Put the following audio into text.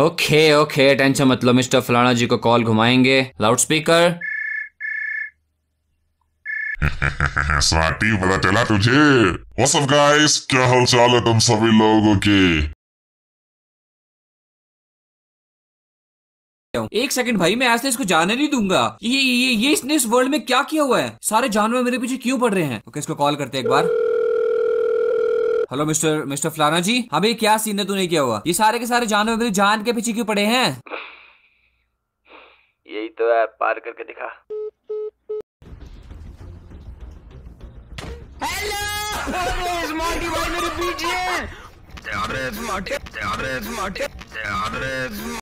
okay okay tension मतलब mister फलाना जी को कॉल घुमाएंगे लाउड स्पीकर स्वाति पता चला तुझे गाइस क्या चाल है तुम सभी लोगों के एक सेकंड भाई मैं ऐसे इसको जाने नहीं दूंगा ये ये ये इसने इस वर्ल्ड में क्या किया हुआ है सारे जानवर मेरे पीछे क्यों पड़ रहे हैं ओके इसको कॉल करते हैं एक बार हेलो मिस्टर मिस्टर फलाना जी हमें क्या सीन है तूने किया हुआ ये सारे के सारे जानवर मेरी जान के पीछे क्यों पड़े हैं यही तो है पार करके दिखा हेलो मेरे पीछे